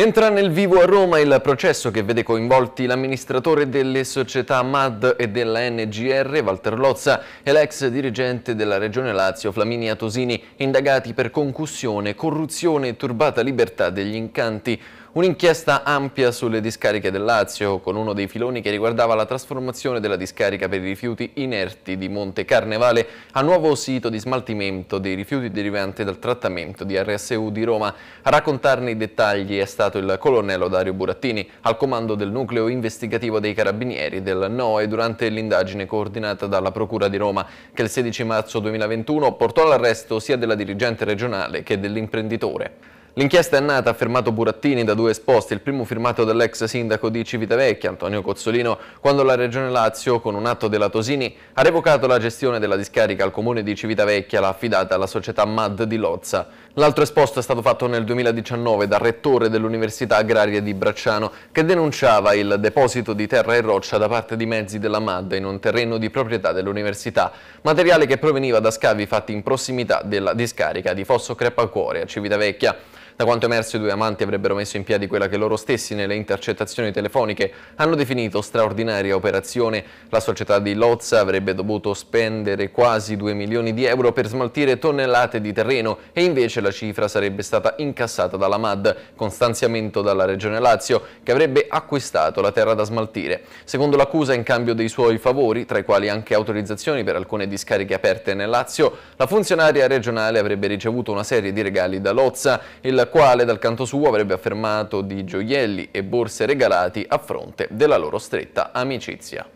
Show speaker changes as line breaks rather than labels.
Entra nel vivo a Roma il processo che vede coinvolti l'amministratore delle società MAD e della NGR, Walter Lozza, e l'ex dirigente della Regione Lazio, Flaminia Tosini, indagati per concussione, corruzione e turbata libertà degli incanti. Un'inchiesta ampia sulle discariche del Lazio con uno dei filoni che riguardava la trasformazione della discarica per i rifiuti inerti di Monte Carnevale a nuovo sito di smaltimento dei rifiuti derivanti dal trattamento di RSU di Roma. A raccontarne i dettagli è stato il colonnello Dario Burattini al comando del nucleo investigativo dei carabinieri del NOE durante l'indagine coordinata dalla Procura di Roma che il 16 marzo 2021 portò all'arresto sia della dirigente regionale che dell'imprenditore. L'inchiesta è nata, ha fermato Burattini, da due esposti, il primo firmato dall'ex sindaco di Civitavecchia, Antonio Cozzolino, quando la Regione Lazio, con un atto della Tosini, ha revocato la gestione della discarica al comune di Civitavecchia, l'ha affidata alla società MAD di Lozza. L'altro esposto è stato fatto nel 2019 dal rettore dell'Università Agraria di Bracciano, che denunciava il deposito di terra e roccia da parte di mezzi della MAD in un terreno di proprietà dell'Università, materiale che proveniva da scavi fatti in prossimità della discarica di Fosso Crepacuore a Civitavecchia. Da quanto emerso i due amanti avrebbero messo in piedi quella che loro stessi nelle intercettazioni telefoniche hanno definito straordinaria operazione. La società di Lozza avrebbe dovuto spendere quasi 2 milioni di euro per smaltire tonnellate di terreno e invece la cifra sarebbe stata incassata dalla MAD con stanziamento dalla Regione Lazio che avrebbe acquistato la terra da smaltire. Secondo l'accusa in cambio dei suoi favori, tra i quali anche autorizzazioni per alcune discariche aperte nel Lazio, la funzionaria regionale avrebbe ricevuto una serie di regali da Lozza. Il quale dal canto suo avrebbe affermato di gioielli e borse regalati a fronte della loro stretta amicizia.